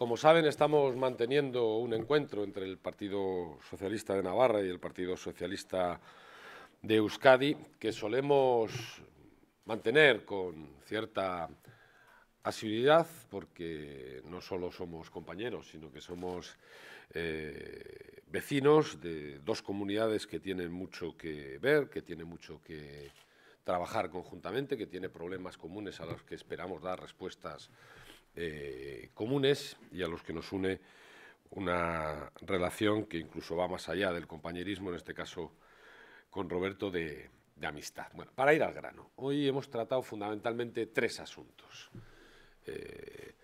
Como saben, estamos manteniendo un encuentro entre el Partido Socialista de Navarra y el Partido Socialista de Euskadi, que solemos mantener con cierta asiduidad, porque no solo somos compañeros, sino que somos eh, vecinos de dos comunidades que tienen mucho que ver, que tienen mucho que trabajar conjuntamente, que tienen problemas comunes a los que esperamos dar respuestas eh, comunes y a los que nos une una relación que incluso va más allá del compañerismo, en este caso con Roberto, de, amistad. Bueno, para ir al grano, hoy hemos tratado fundamentalmente tres asuntos. Eh,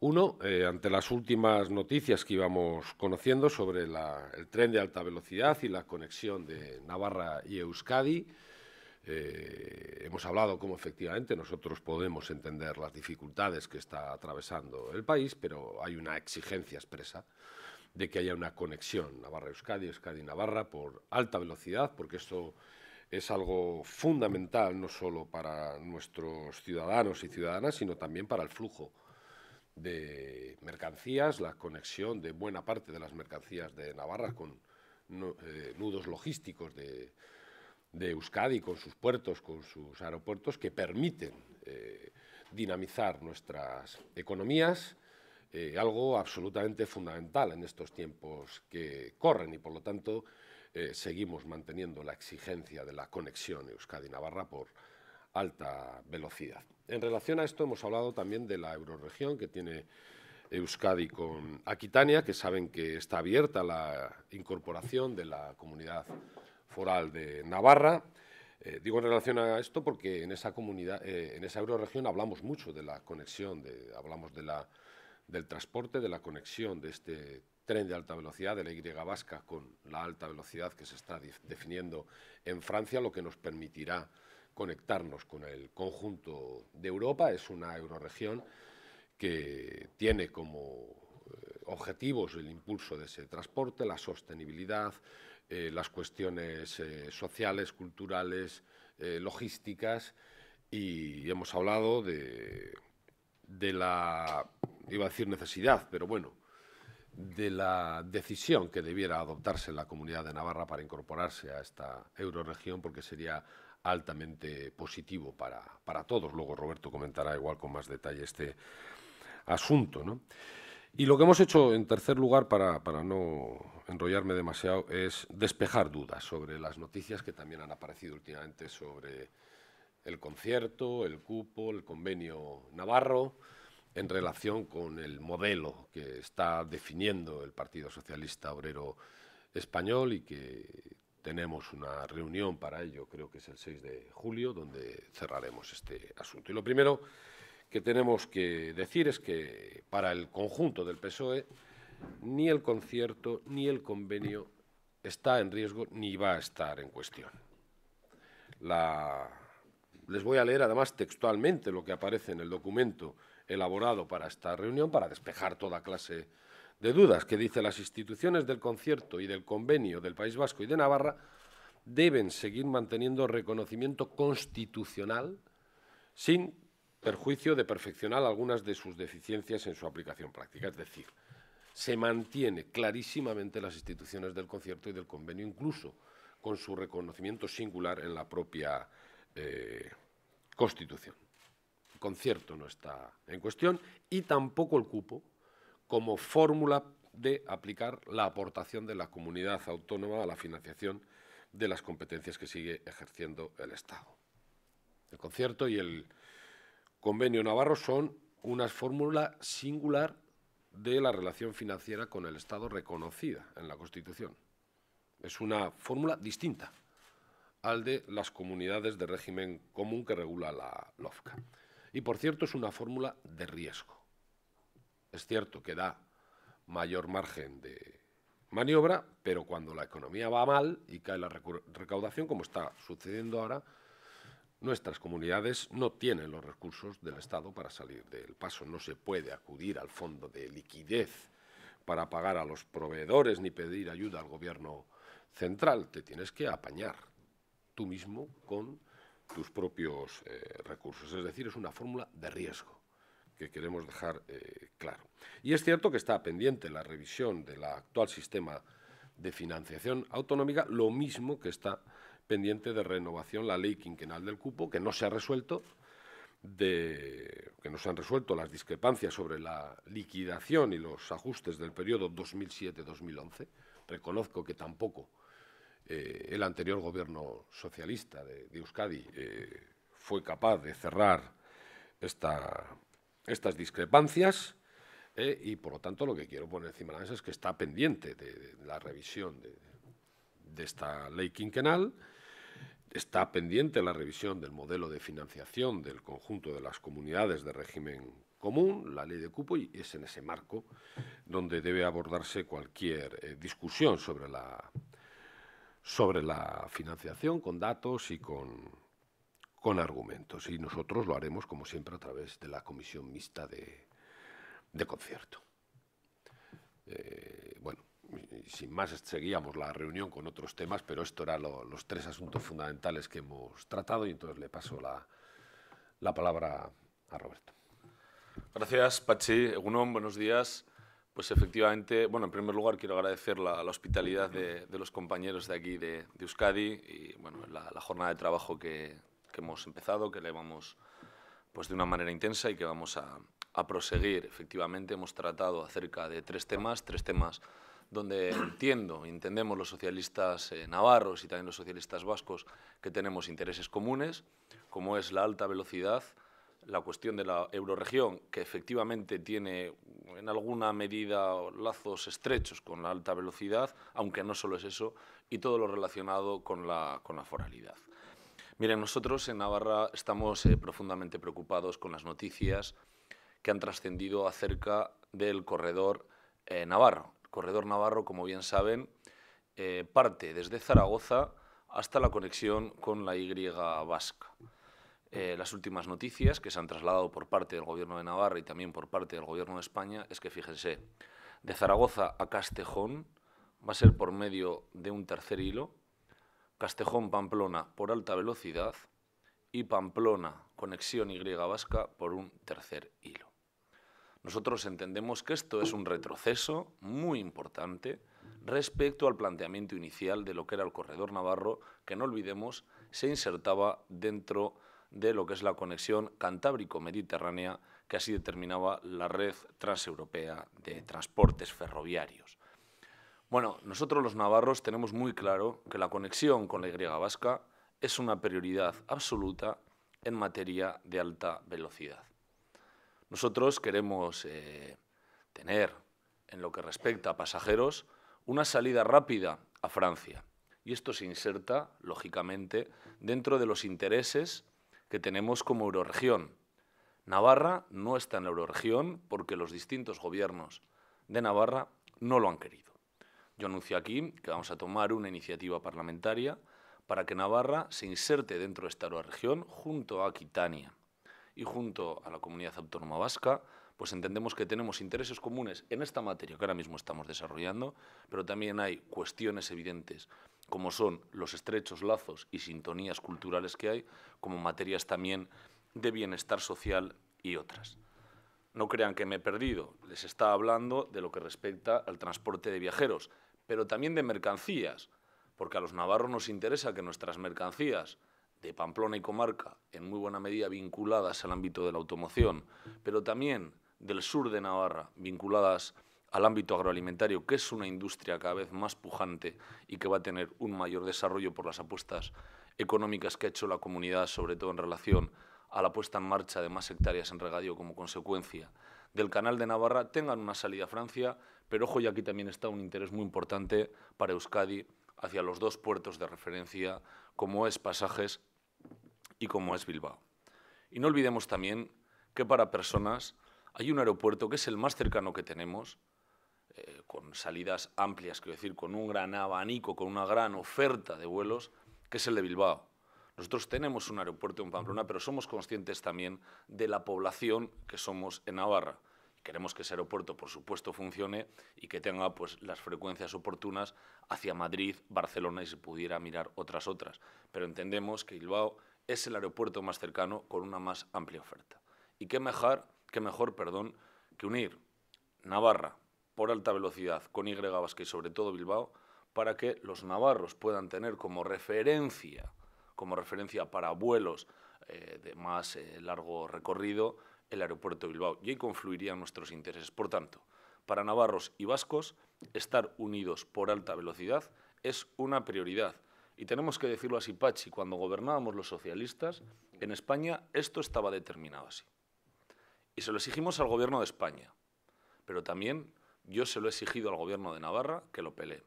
uno, eh, ante las últimas noticias que íbamos conociendo sobre el tren de alta velocidad y la conexión de Navarra y Euskadi, eh, hemos hablado cómo efectivamente nosotros podemos entender las dificultades que está atravesando el país, pero hay una exigencia expresa de que haya una conexión Navarra-Euskadi, Euskadi-Navarra por alta velocidad, porque esto es algo fundamental no solo para nuestros ciudadanos y ciudadanas, sino también para el flujo de mercancías, la conexión de buena parte de las mercancías de Navarra con eh, nudos logísticos de, de Euskadi, con sus puertos, con sus aeropuertos, que permiten eh, dinamizar nuestras economías, eh, algo absolutamente fundamental en estos tiempos que corren y, por lo tanto, eh, seguimos manteniendo la exigencia de la conexión Euskadi-Navarra por alta velocidad. En relación a esto hemos hablado también de la euroregión que tiene Euskadi con Aquitania, que saben que está abierta la incorporación de la comunidad Foral de Navarra. Eh, digo en relación a esto porque en esa comunidad, eh, en esa euroregión hablamos mucho de la conexión, de, hablamos de del transporte, de la conexión de este tren de alta velocidad, de la Y vasca, con la alta velocidad que se está definiendo en Francia, lo que nos permitirá conectarnos con el conjunto de Europa. Es una euroregión que tiene como eh, objetivos el impulso de ese transporte, la sostenibilidad, eh, las cuestiones eh, sociales, culturales, eh, logísticas y hemos hablado de, la, iba a decir necesidad, pero bueno, de la decisión que debiera adoptarse la Comunidad de Navarra para incorporarse a esta euroregión porque sería altamente positivo para, todos. Luego Roberto comentará igual con más detalle este asunto. ¿no? Y lo que hemos hecho, en tercer lugar, para, no enrollarme demasiado, es despejar dudas sobre las noticias que también han aparecido últimamente sobre el concierto, el cupo, el convenio navarro, en relación con el modelo que está definiendo el Partido Socialista Obrero Español y que tenemos una reunión para ello, creo que es el 6 de julio, donde cerraremos este asunto. Y lo primero que tenemos que decir es que para el conjunto del PSOE ni el concierto ni el convenio está en riesgo ni va a estar en cuestión. Les voy a leer además textualmente lo que aparece en el documento elaborado para esta reunión para despejar toda clase de dudas, que dice las instituciones del concierto y del convenio del País Vasco y de Navarra deben seguir manteniendo reconocimiento constitucional sin perjuicio de perfeccionar algunas de sus deficiencias en su aplicación práctica. Es decir, se mantiene clarísimamente las instituciones del concierto y del convenio, incluso con su reconocimiento singular en la propia eh, Constitución. El concierto no está en cuestión y tampoco el cupo como fórmula de aplicar la aportación de la comunidad autónoma a la financiación de las competencias que sigue ejerciendo el Estado. El concierto y el Convenio Navarro son una fórmula singular de la relación financiera con el Estado reconocida en la Constitución. Es una fórmula distinta al de las comunidades de régimen común que regula la LOFCA. Y por cierto, es una fórmula de riesgo. Es cierto que da mayor margen de maniobra, pero cuando la economía va mal y cae la recaudación, como está sucediendo ahora, Nuestras comunidades no tienen los recursos del Estado para salir del paso. No se puede acudir al fondo de liquidez para pagar a los proveedores ni pedir ayuda al gobierno central. Te tienes que apañar tú mismo con tus propios eh, recursos. Es decir, es una fórmula de riesgo que queremos dejar eh, claro. Y es cierto que está pendiente la revisión del actual sistema de financiación autonómica, lo mismo que está pendiente de renovación la ley quinquenal del cupo, que no se ha resuelto, que no se han resuelto las discrepancias sobre la liquidación y los ajustes del periodo 2007-2011. Reconozco que tampoco eh, el anterior gobierno socialista de, Euskadi eh, fue capaz de cerrar estas discrepancias. Eh, y por lo tanto lo que quiero poner encima de la mesa es que está pendiente de, la revisión de esta ley quinquenal Está pendiente la revisión del modelo de financiación del conjunto de las comunidades de régimen común, la ley de cupo, y es en ese marco donde debe abordarse cualquier eh, discusión sobre la, sobre la financiación con datos y con, con argumentos. Y nosotros lo haremos, como siempre, a través de la comisión mixta de, concierto. Eh, sin más, seguíamos la reunión con otros temas, pero estos eran los tres asuntos fundamentales que hemos tratado y entonces le paso la, la palabra a Roberto. Gracias, Pachi. Egunon, buenos días. Pues efectivamente, bueno, en primer lugar quiero agradecer la, hospitalidad de, los compañeros de aquí de, Euskadi y bueno, la, jornada de trabajo que, hemos empezado, que le vamos pues de una manera intensa y que vamos a, a proseguir. Efectivamente, hemos tratado acerca de tres temas, tres temas donde entiendo, entendemos los socialistas eh, navarros y también los socialistas vascos que tenemos intereses comunes, como es la alta velocidad, la cuestión de la euroregión, que efectivamente tiene en alguna medida lazos estrechos con la alta velocidad, aunque no solo es eso, y todo lo relacionado con la, foralidad. Miren, nosotros en Navarra estamos eh, profundamente preocupados con las noticias que han trascendido acerca del corredor eh, navarro, corredor navarro, como bien saben, eh, parte desde Zaragoza hasta la conexión con la Y vasca. Eh, las últimas noticias que se han trasladado por parte del Gobierno de Navarra y también por parte del Gobierno de España es que, fíjense, de Zaragoza a Castejón va a ser por medio de un tercer hilo, Castejón-Pamplona por alta velocidad y Pamplona, conexión Y vasca, por un tercer hilo. Nosotros entendemos que esto es un retroceso muy importante respecto al planteamiento inicial de lo que era el corredor navarro, que no olvidemos se insertaba dentro de lo que es la conexión cantábrico-mediterránea, que así determinaba la red transeuropea de transportes ferroviarios. Bueno, nosotros los navarros tenemos muy claro que la conexión con la Y vasca es una prioridad absoluta en materia de alta velocidad. Nosotros queremos eh, tener, en lo que respecta a pasajeros, una salida rápida a Francia. Y esto se inserta, lógicamente, dentro de los intereses que tenemos como euroregión. Navarra no está en la euroregión porque los distintos gobiernos de Navarra no lo han querido. Yo anuncio aquí que vamos a tomar una iniciativa parlamentaria para que Navarra se inserte dentro de esta Euroregión junto a Aquitania y junto a la comunidad autónoma vasca, pues entendemos que tenemos intereses comunes en esta materia que ahora mismo estamos desarrollando, pero también hay cuestiones evidentes, como son los estrechos lazos y sintonías culturales que hay, como materias también de bienestar social y otras. No crean que me he perdido, les está hablando de lo que respecta al transporte de viajeros, pero también de mercancías, porque a los navarros nos interesa que nuestras mercancías de Pamplona y comarca, en muy buena medida vinculadas al ámbito de la automoción, pero también del sur de Navarra, vinculadas al ámbito agroalimentario, que es una industria cada vez más pujante y que va a tener un mayor desarrollo por las apuestas económicas que ha hecho la comunidad, sobre todo en relación a la puesta en marcha de más hectáreas en regadío como consecuencia del Canal de Navarra, tengan una salida a Francia, pero ojo, y aquí también está un interés muy importante para Euskadi hacia los dos puertos de referencia, como es Pasajes y como es Bilbao. Y no olvidemos también que para personas hay un aeropuerto que es el más cercano que tenemos, eh, con salidas amplias, quiero decir, con un gran abanico, con una gran oferta de vuelos, que es el de Bilbao. Nosotros tenemos un aeropuerto en Pamplona, pero somos conscientes también de la población que somos en Navarra. Queremos que ese aeropuerto, por supuesto, funcione y que tenga pues, las frecuencias oportunas hacia Madrid, Barcelona y se pudiera mirar otras otras. Pero entendemos que Bilbao es el aeropuerto más cercano con una más amplia oferta. Y qué mejor, qué mejor perdón, que unir Navarra por alta velocidad con Y Vasca y sobre todo Bilbao para que los navarros puedan tener como referencia, como referencia para vuelos eh, de más eh, largo recorrido, el aeropuerto de Bilbao. Y ahí confluirían nuestros intereses. Por tanto, para navarros y vascos, estar unidos por alta velocidad es una prioridad. Y tenemos que decirlo así, Pachi, cuando gobernábamos los socialistas, en España esto estaba determinado así. Y se lo exigimos al gobierno de España, pero también yo se lo he exigido al gobierno de Navarra que lo pele.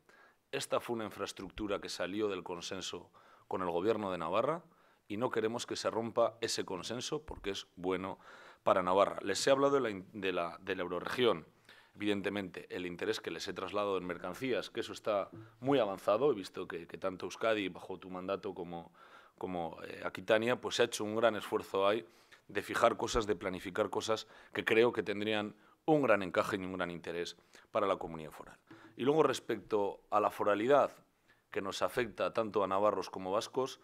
Esta fue una infraestructura que salió del consenso con el gobierno de Navarra y no queremos que se rompa ese consenso porque es bueno para Navarra. Les he hablado de la, de de la euroregión. Evidentemente, el interés que les he trasladado en mercancías, que eso está muy avanzado, he visto que, tanto Euskadi, bajo tu mandato, como, eh, Aquitania, pues se ha hecho un gran esfuerzo ahí de fijar cosas, de planificar cosas que creo que tendrían un gran encaje y un gran interés para la comunidad foral. Y luego respecto a la foralidad que nos afecta tanto a navarros como vascos,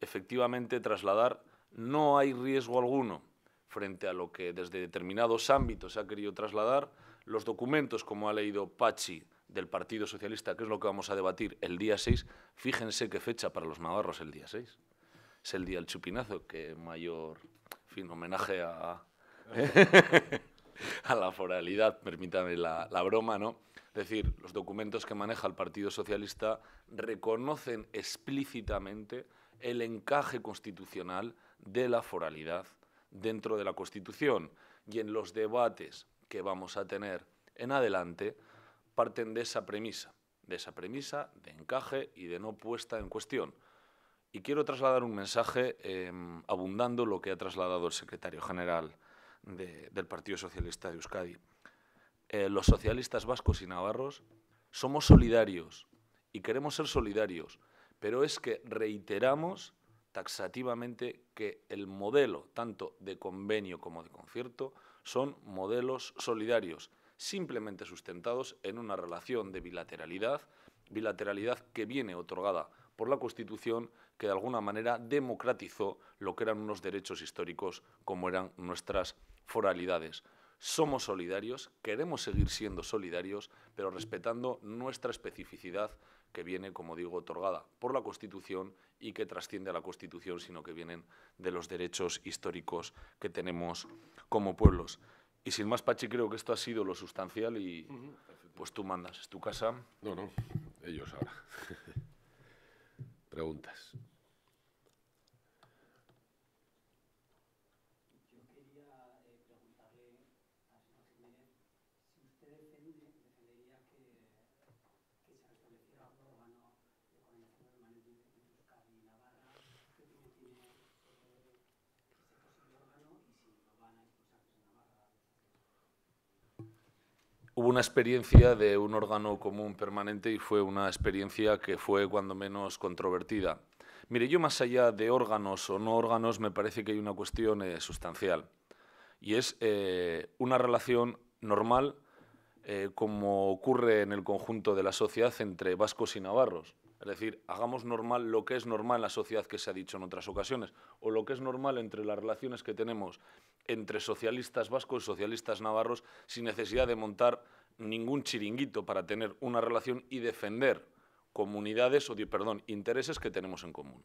efectivamente trasladar no hay riesgo alguno frente a lo que desde determinados ámbitos se ha querido trasladar los documentos, como ha leído Pachi, del Partido Socialista, que es lo que vamos a debatir el día 6, fíjense qué fecha para los navarros el día 6. Es el día del chupinazo, que mayor fin, homenaje a, la foralidad, permítame la, la broma, ¿no? Es decir, los documentos que maneja el Partido Socialista reconocen explícitamente el encaje constitucional de la foralidad dentro de la Constitución y en los debates que vamos a tener en adelante parten de esa premisa, de esa premisa de encaje y de no puesta en cuestión. Y quiero trasladar un mensaje em, abundando lo que ha trasladado el secretario general del Partido Socialista de Euskadi. Eh, los socialistas vascos y navarros somos solidarios y queremos ser solidarios, pero es que reiteramos taxativamente que el modelo tanto de convenio como de concierto son modelos solidarios, simplemente sustentados en una relación de bilateralidad, bilateralidad que viene otorgada por la Constitución, que de alguna manera democratizó lo que eran unos derechos históricos como eran nuestras foralidades. Somos solidarios, queremos seguir siendo solidarios, pero respetando nuestra especificidad que viene, como digo, otorgada por la Constitución y que trasciende a la Constitución, sino que vienen de los derechos históricos que tenemos como pueblos. Y sin más, Pachi, creo que esto ha sido lo sustancial y pues tú mandas, es tu casa. No, no, ellos ahora. Preguntas. hubo una experiencia de un órgano común permanente y fue una experiencia que fue cuando menos controvertida. Mire, yo más allá de órganos o no órganos, me parece que hay una cuestión eh, sustancial y es eh, una relación normal, eh, como ocurre en el conjunto de la sociedad, entre vascos y navarros. Es decir, hagamos normal lo que es normal en la sociedad que se ha dicho en otras ocasiones, o lo que es normal entre las relaciones que tenemos entre socialistas vascos y socialistas navarros sin necesidad de montar ningún chiringuito para tener una relación y defender comunidades o, perdón, intereses que tenemos en común.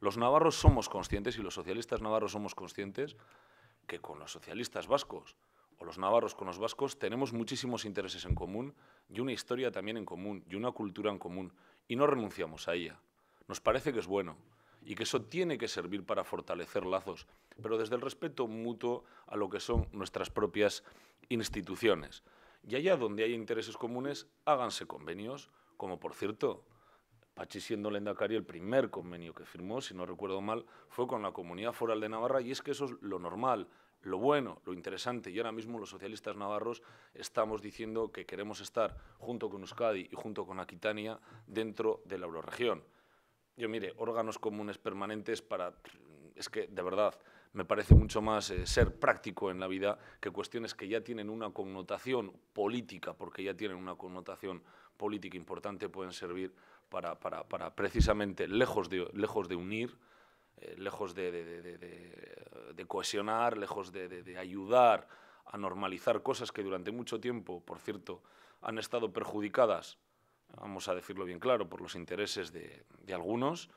Los navarros somos conscientes y los socialistas navarros somos conscientes que con los socialistas vascos o los navarros con los vascos tenemos muchísimos intereses en común y una historia también en común y una cultura en común y no renunciamos a ella. Nos parece que es bueno y que eso tiene que servir para fortalecer lazos, pero desde el respeto mutuo a lo que son nuestras propias instituciones. Y allá donde hay intereses comunes, háganse convenios, como por cierto, Pachi siendo Lendakari, el primer convenio que firmó, si no recuerdo mal, fue con la Comunidad Foral de Navarra y es que eso es lo normal, lo bueno, lo interesante. Y ahora mismo los socialistas navarros estamos diciendo que queremos estar junto con Euskadi y junto con Aquitania dentro de la euroregión yo mire, órganos comunes permanentes para... Es que, de verdad, me parece mucho más eh, ser práctico en la vida que cuestiones que ya tienen una connotación política, porque ya tienen una connotación política importante, pueden servir para, para, para precisamente, lejos de, lejos de unir, eh, lejos de, de, de, cohesionar, lejos de ayudar a normalizar cosas que durante mucho tiempo, por cierto, han estado perjudicadas vamos a decirlo bien claro, por los intereses de, algunos,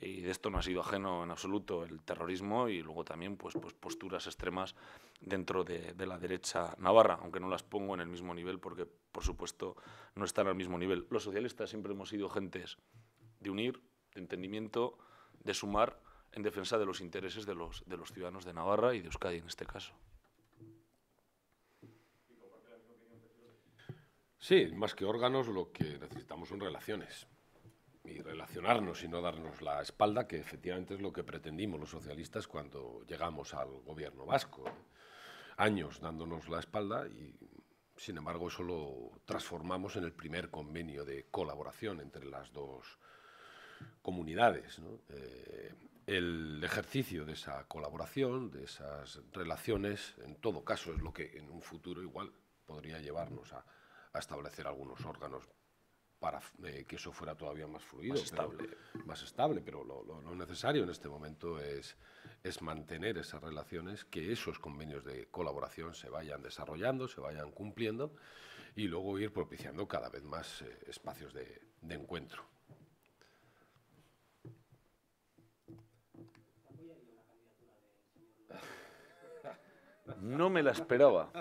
y de esto no ha sido ajeno en absoluto el terrorismo y luego también pues, pues posturas extremas dentro de, la derecha navarra, aunque no las pongo en el mismo nivel porque, por supuesto, no están al mismo nivel. Los socialistas siempre hemos sido gentes de unir, de entendimiento, de sumar en defensa de los intereses de los ciudadanos de Navarra y de Euskadi en este caso. Sí, más que órganos, lo que necesitamos son relaciones y relacionarnos y no darnos la espalda, que efectivamente es lo que pretendimos los socialistas cuando llegamos al gobierno vasco. Años dándonos la espalda y, sin embargo, eso lo transformamos en el primer convenio de colaboración entre las dos comunidades. Eh, el ejercicio de esa colaboración, de esas relaciones, en todo caso es lo que en un futuro igual podría llevarnos a a establecer algunos órganos para eh, que eso fuera todavía más fluido. Más estable. Pero, lo, necesario en este momento es, es mantener esas relaciones, que esos convenios de colaboración se vayan desarrollando, se vayan cumpliendo y luego ir propiciando cada vez más eh, espacios de, de encuentro. No me la esperaba.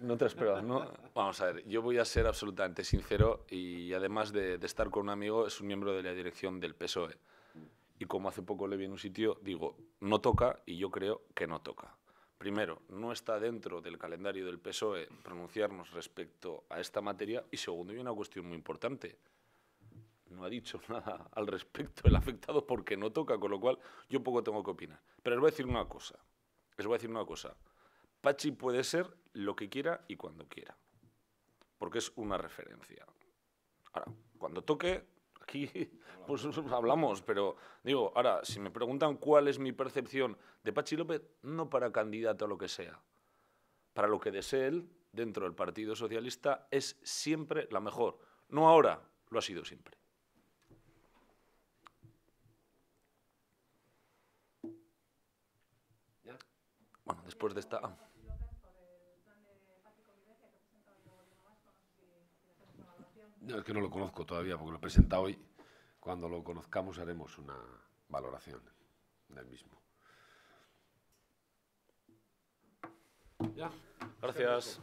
No te ¿no? Vamos a ver, yo voy a ser absolutamente sincero y además de, de, estar con un amigo, es un miembro de la dirección del PSOE. Y como hace poco le vi en un sitio, digo, no toca y yo creo que no toca. Primero, no está dentro del calendario del PSOE pronunciarnos respecto a esta materia y segundo, hay una cuestión muy importante no ha dicho nada al respecto el afectado porque no toca, con lo cual yo poco tengo que opinar. Pero les voy a decir una cosa, les voy a decir una cosa. Pachi puede ser lo que quiera y cuando quiera, porque es una referencia. Ahora, cuando toque, aquí pues, hablamos, pero digo, ahora, si me preguntan cuál es mi percepción de Pachi López, no para candidato a lo que sea, para lo que desee él dentro del Partido Socialista es siempre la mejor. No ahora, lo ha sido siempre. Bueno, después de esta... Ah. es que no lo conozco todavía porque lo presenta hoy. Cuando lo conozcamos haremos una valoración del mismo. Ya. Gracias.